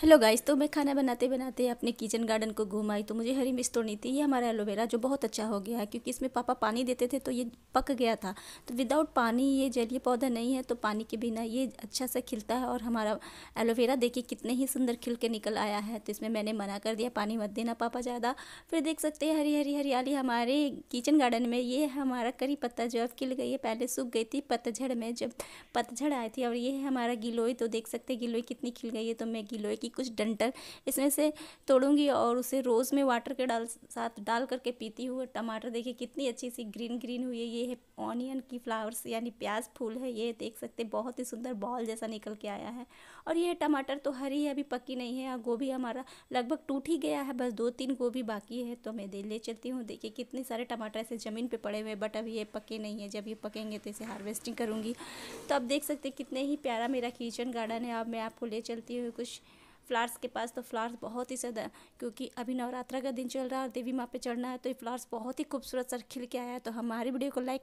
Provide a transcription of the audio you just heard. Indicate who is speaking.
Speaker 1: hello guys तो मैं खाना बनाते बनाते अपने किचन गार्डन को घूमाई तो मुझे हरी मिर्च तोड़नी थी ये हमारा एलोवेरा जो बहुत अच्छा हो गया है क्योंकि इसमें पापा पानी देते थे तो ये पक गया था तो विदाउट पानी ये जलीय पौधा नहीं है तो पानी के बिना ये अच्छा सा खिलता है और हमारा एलोवेरा देखिए कितने ही सुंदर खिल के निकल आया है तो इसमें मैंने मना कर दिया पानी मत देना पापा ज़्यादा फिर देख सकते हैं हरी हरी हरियाली हमारे किचन गार्डन में ये हमारा करी पत्ता जो अब खिल गई है पहले सूख गई थी पतझड़ में जब पतझड़ आई थी और ये है हमारा गिलोई तो देख सकते हैं कितनी खिल गई है तो मैं गिलोई की कुछ डंटर इसमें से तोड़ूंगी और उसे रोज़ में वाटर के डाल साथ डाल करके पीती हूँ टमाटर देखिए कितनी अच्छी सी ग्रीन ग्रीन हुई है ये है ऑनियन की फ्लावर्स यानी प्याज फूल है ये देख सकते बहुत ही सुंदर बॉल जैसा निकल के आया है और ये टमाटर तो हरी है अभी पकी नहीं है और हाँ, गोभी हमारा लगभग टूट ही गया है बस दो तीन गोभी बाकी है तो मैं दे ले चलती हूँ देखिए कितने सारे टमाटर ऐसे ज़मीन पर पड़े हुए बट अभी ये पके नहीं है जब ये पकेंगे तो इसे हार्वेस्टिंग करूँगी तो आप देख सकते कितने ही प्यारा मेरा किचन गार्डन है अब मैं आपको ले चलती हूँ कुछ फ्लावर्स के पास तो फ्लावर्स बहुत ही सदा क्योंकि अभी नवरात्रा का दिन चल रहा है और देवी माँ पे चढ़ना है तो ये फ्लावर्स बहुत ही खूबसूरत सर खिल के आया है तो हमारी वीडियो को लाइक